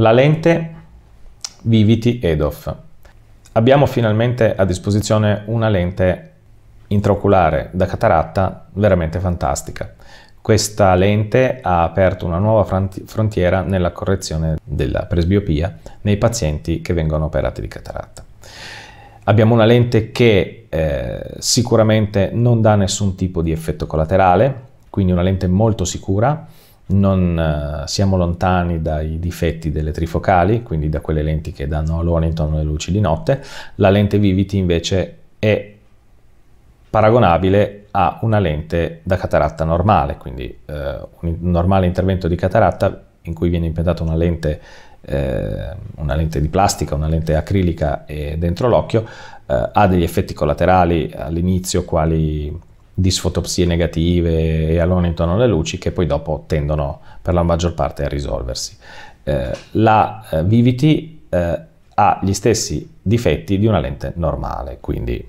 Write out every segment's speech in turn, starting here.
La lente Vivity EDOF. Abbiamo finalmente a disposizione una lente intraoculare da cataratta veramente fantastica. Questa lente ha aperto una nuova frontiera nella correzione della presbiopia nei pazienti che vengono operati di cataratta. Abbiamo una lente che eh, sicuramente non dà nessun tipo di effetto collaterale, quindi una lente molto sicura, non eh, siamo lontani dai difetti delle trifocali, quindi da quelle lenti che danno all'Onington alle luci di notte. La lente Viviti invece è paragonabile a una lente da cataratta normale, quindi eh, un normale intervento di cataratta in cui viene impiantata una lente, eh, una lente di plastica, una lente acrilica dentro l'occhio, eh, ha degli effetti collaterali all'inizio quali disfotopsie negative e allontanano le luci che poi dopo tendono per la maggior parte a risolversi. Eh, la eh, VVT eh, ha gli stessi difetti di una lente normale, quindi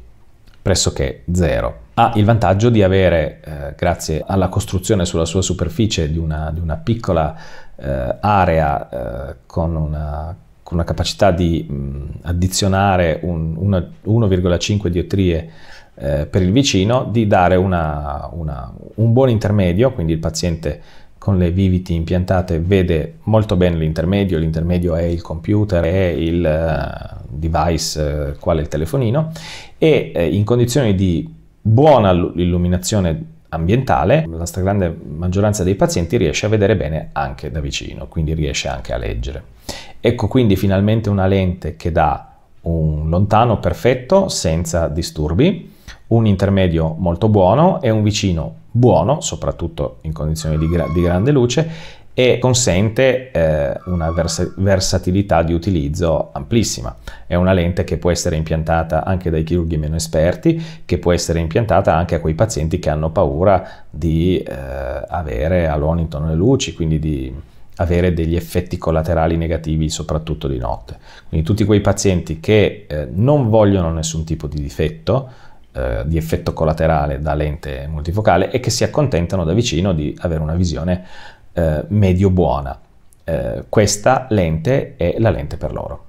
pressoché zero. Ha il vantaggio di avere, eh, grazie alla costruzione sulla sua superficie di una, di una piccola eh, area eh, con una con una capacità di mh, addizionare un, 1,5 diottrie eh, per il vicino, di dare una, una, un buon intermedio, quindi il paziente con le viviti impiantate vede molto bene l'intermedio, l'intermedio è il computer, è il eh, device, eh, quale il telefonino, e eh, in condizioni di buona illuminazione ambientale, la stragrande maggioranza dei pazienti riesce a vedere bene anche da vicino, quindi riesce anche a leggere. Ecco quindi finalmente una lente che dà un lontano perfetto senza disturbi, un intermedio molto buono e un vicino buono, soprattutto in condizioni di, gra di grande luce, e consente eh, una vers versatilità di utilizzo amplissima. È una lente che può essere impiantata anche dai chirurghi meno esperti, che può essere impiantata anche a quei pazienti che hanno paura di eh, avere all'onito le luci, quindi di avere degli effetti collaterali negativi soprattutto di notte. Quindi tutti quei pazienti che eh, non vogliono nessun tipo di difetto, eh, di effetto collaterale da lente multifocale e che si accontentano da vicino di avere una visione eh, medio buona. Eh, questa lente è la lente per loro.